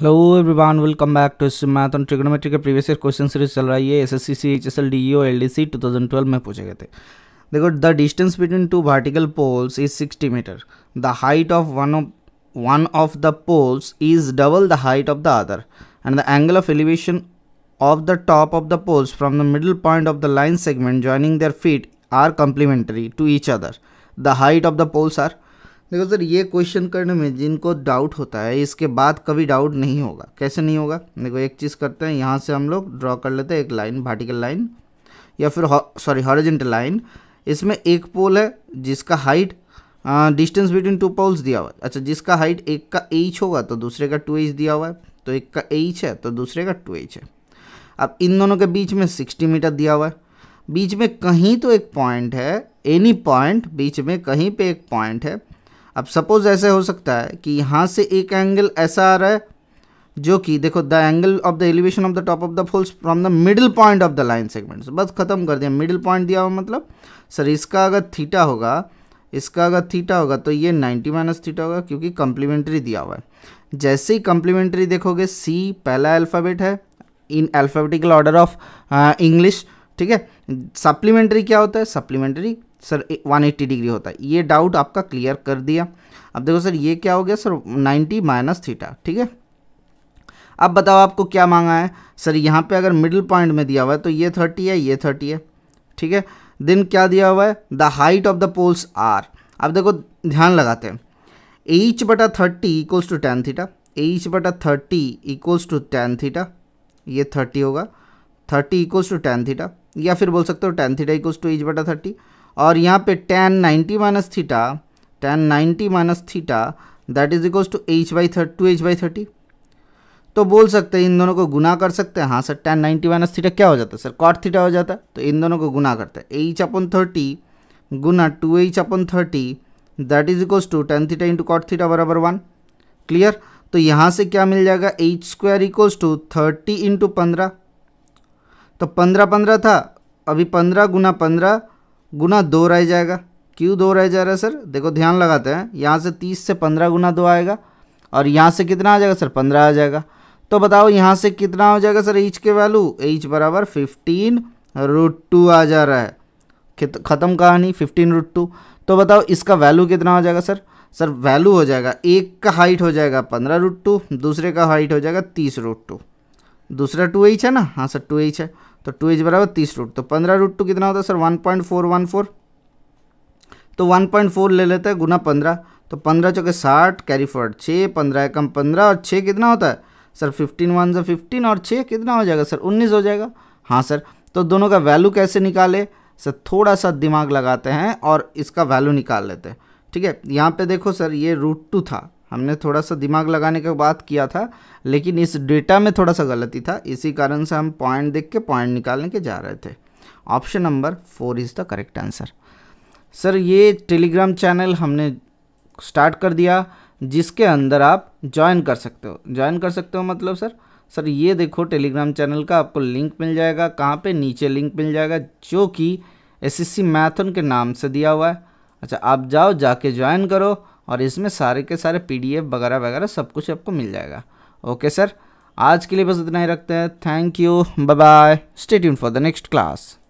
hello everyone welcome back to इस math and trigonometry के previous year question series चल रही है S S C C H S L D O L D C two thousand twelve में पूछे गए थे देखो the distance between two vertical poles is sixty metre the height of one of one of the poles is double the height of the other and the angle of elevation of the top of the poles from the middle point of the line segment joining their feet are complementary to each other the height of the poles are देखो sir ये question करने में जिनको doubt होता है इसके बाद कभी डाउट नहीं होगा कैसे नहीं होगा देखो एक चीज़ करते हैं यहाँ से हम लोग ड्रॉ कर लेते हैं एक लाइन वर्टिकल लाइन या फिर सॉरी हॉरिजेंटल लाइन इसमें एक पोल है जिसका height distance between two poles दिया हुआ है अच्छा जिसका हाइट एक का एच होगा तो दूसरे का टू एच दिया हुआ है तो एक का एच है तो दूसरे का टू एच है अब इन दोनों के बीच में सिक्सटी मीटर दिया हुआ है बीच में कहीं तो एक पॉइंट है एनी पॉइंट बीच में कहीं पे एक पॉइंट है अब सपोज़ ऐसे हो सकता है कि यहाँ से एक एंगल ऐसा आ रहा है जो कि देखो the angle of the elevation of the top of the poles from the middle point of the line segment बस ख़त्म कर दिया मिडिल पॉइंट दिया हुआ मतलब सर इसका अगर थीटा होगा इसका अगर थीटा होगा तो ये 90 माइनस थीटा होगा क्योंकि कम्प्लीमेंट्री दिया हुआ है जैसे ही कम्प्लीमेंट्री देखोगे सी पहला अल्फ़ाबेट है in alphabetical order of English ठीक है सप्लीमेंट्री क्या होता है सप्लीमेंट्री सर 180 डिग्री होता है ये डाउट आपका क्लियर कर दिया अब देखो सर ये क्या हो गया सर 90 माइनस थीटा ठीक है अब बताओ आपको क्या मांगा है सर यहाँ पे अगर मिडिल पॉइंट में दिया हुआ है तो ये थर्टी है ये थर्टी है ठीक है देन क्या दिया हुआ है the height of the poles are अब देखो ध्यान लगाते हैं एच बटा thirty equals to tan theta H बटा thirty equals to tan theta ये थर्टी होगा thirty equals to tan theta या फिर बोल सकते हो tan theta equals to H बटा थर्टी और यहाँ पे tan ninety minus theta tan ninety minus theta that is equals to H by thirty to H by thirty तो बोल सकते हैं इन दोनों को गुना कर सकते हैं हाँ sir tan ninety minus theta क्या हो जाता है सर कॉट थीटा हो जाता है तो इन दोनों को गुना करते हैं एच अपन थर्टी गुना two H upon thirty that is equals to tan theta into cot theta बराबर वन क्लियर तो यहाँ से क्या मिल जाएगा H square equals to thirty into पंद्रह तो पंद्रह पंद्रह था अभी पंद्रह गुना पंद्रह गुना दो रह जाएगा क्यों दो रह जा रहा है सर देखो ध्यान लगाते हैं यहाँ से तीस से पंद्रह गुना दो आएगा और यहाँ से कितना आ जाएगा सर पंद्रह आ जाएगा तो बताओ यहाँ से कितना हो जाएगा सर एच के वैल्यू एच बराबर फिफ्टीन रूट टू आ जा रहा है ख़त्म कहानी फिफ्टीन रूट टू तो बताओ इसका वैल्यू कितना हो जाएगा सर सर वैल्यू हो जाएगा एक का हाइट हो जाएगा पंद्रह रूट टू दूसरे का हाइट हो जाएगा तीस रूट टू दूसरा टू एच है ना हाँ सर टू एच है तो टू इज बराबर तीस रूट तो पंद्रह रूट टू कितना होता है sir one point four one four तो वन पॉइंट फोर ले लेते हैं गुना पंद्रह तो पंद्रह चौके साठ कैरी फॉर्ड छः पंद्रह एकम पंद्रह और छः कितना होता है सर फिफ्टीन वन जो फिफ्टीन और छः कितना हो जाएगा सर उन्नीस हो जाएगा हाँ सर तो दोनों का वैल्यू कैसे निकाले सर थोड़ा सा दिमाग लगाते हैं और इसका वैल्यू निकाल लेते हैं ठीक है यहाँ पे देखो सर ये रूट टू था हमने थोड़ा सा दिमाग लगाने का बात किया था लेकिन इस डेटा में थोड़ा सा गलती था इसी कारण से हम पॉइंट देख के पॉइंट निकालने के जा रहे थे option number four is the correct answer sir ये टेलीग्राम चैनल हमने स्टार्ट कर दिया जिसके अंदर आप ज्वाइन कर सकते हो ज्वाइन कर सकते हो मतलब सर सर ये देखो टेलीग्राम चैनल का आपको लिंक मिल जाएगा कहाँ पे नीचे लिंक मिल जाएगा जो कि एसएससी मैथन के नाम से दिया हुआ है अच्छा आप जाओ जाके ज्वाइन करो और इसमें सारे के सारे पीडीएफ वगैरह वगैरह सब कुछ आपको मिल जाएगा ओके सर आज के लिए बस इतना ही रखते हैं thank you bye bye stay for the next class